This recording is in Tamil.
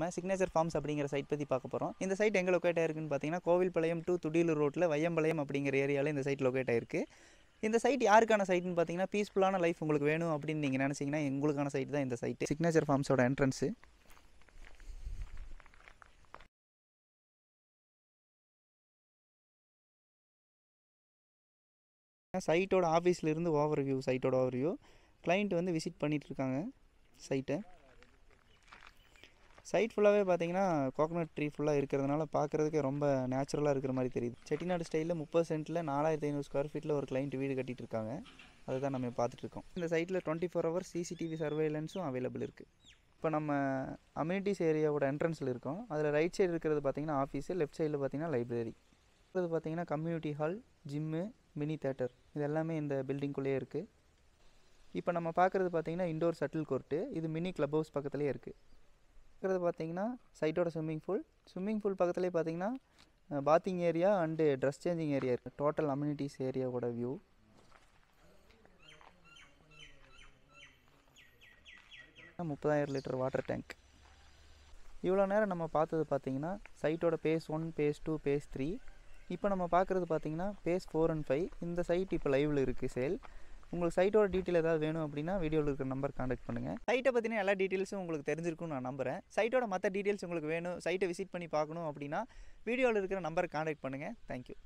நம்ம சிக்னேச்சர் ஃபார்ம்ஸ் அப்படிங்கிற சைட் பற்றி பார்க்க போகிறோம் இந்த சைட் எங்கே லொக்கேட் ஆயிருக்குன்னு பார்த்தீங்கன்னா கோவில்பாளையம் டு துடியலூர் ரோட்டில் வையம்பாளையம் அப்படிங்கிற ஏரியாவில் இந்த சைட் லொக்கேட் ஆயிருக்கு இந்த சைட் யாருக்கான சைட்னு பார்த்தீங்கன்னா பீஸ்ஃபுல்லான லைஃப் உங்களுக்கு வேணும் அப்படின்னு நீங்கள் நினச்சிங்கன்னா எங்களுக்கான சைட் தான் இந்த சைட் சிக்னேச்சர் ஃபார்ம்ஸோட என்ட்ரன்ஸு சைட்டோட ஆஃபீஸ்லேருந்து ஓவர் வியூ சைட்டோட ஓவர் வியூ கிளைண்ட் வந்து விசிட் பண்ணிகிட்டு இருக்காங்க சைட்டை சைட் ஃபுல்லாகவே பார்த்தீங்கன்னா கோகனட் ட்ரீ ஃபுல்லாக இருக்கிறதுனால பார்க்குறதுக்கே ரொம்ப நேச்சுரலாக இருக்கிற மாதிரி தெரியுது செட்டிநாடு ஸ்டைலில் முப்பது சென்ட்டில் நாலாயிரத்தி ஐநூறு ஸ்கொயர் ஃபீட்டில் ஒரு கிளைண்ட் வீடு கட்டிகிட்டு இருக்காங்க தான் நம்ம பார்த்துட்ருக்கோம் இந்த சைட்டில் டுவெண்ட்டி ஃபோர் ஹவர்ஸ் சிசிடிவி சர்வேலன்ஸும் அவைலபிள் இருக்குது இப்போ நம்ம அம்யூனிட்டிஸ் ஏரியாவோட என்ட்ரன்ஸில் இருக்கோம் அதில் ரைட் சைடு இருக்கிறது பார்த்திங்கன்னா ஆஃபீஸு லெஃப்ட் சைடில் பார்த்திங்கன்னா லைப்ரரி இருக்கிறது பார்த்திங்கன்னா community hall gym mini theatre இது எல்லாமே இந்த பில்டிங்குள்ளேயே இருக்குது இப்போ நம்ம பார்க்குறது பார்த்திங்கன்னா இண்டோர் சட்டில் கோர்ட்டு இது மினி க்ளப் ஹவுஸ் பக்கத்துலேயே இருக்குது இருக்கிறது பார்த்தீங்கன்னா சைட்டோட ஸ்விம்மிங் பூல் ஸ்விம்மிங் பூல் பக்கத்துலேயே பார்த்தீங்கன்னா bathing area and dress changing area இருக்குது டோட்டல் அம்யூனிட்டிஸ் ஏரியாவோட வியூ முப்பதாயிரம் லிட்டர் வாட்டர் டேங்க் இவ்வளோ நேரம் நம்ம பார்த்தது பார்த்தீங்கன்னா சைட்டோட phase one phase two phase three இப்போ நம்ம பார்க்குறது பார்த்தீங்கன்னா பேஸ் ஃபோர் அண்ட் ஃபைவ் இந்த சைட் இப்போ லைவில் இருக்குது சேல் உங்களுக்கு சைட்டோட டீட்டெயில் ஏதாவது வேணும் அப்படின்னா வீடியோவில் இருக்கிற நம்பர் காண்டாக்ட் பண்ணுங்கள் சைட்டை பற்றின எல்லா டீட்டெயில்ஸும் உங்களுக்கு தெரிஞ்சிருக்கும்னு நான் நம்புகிறேன் சைட்டோட மற்ற டீட்டெயில்ஸ் உங்களுக்கு வேணும் சைட்டை விசிட் பண்ணி பார்க்கணும் அப்படின்னா வீடியோவில் இருக்கிற நம்பரை காண்டாக்ட் பண்ணுங்கள் தேங்க்யூ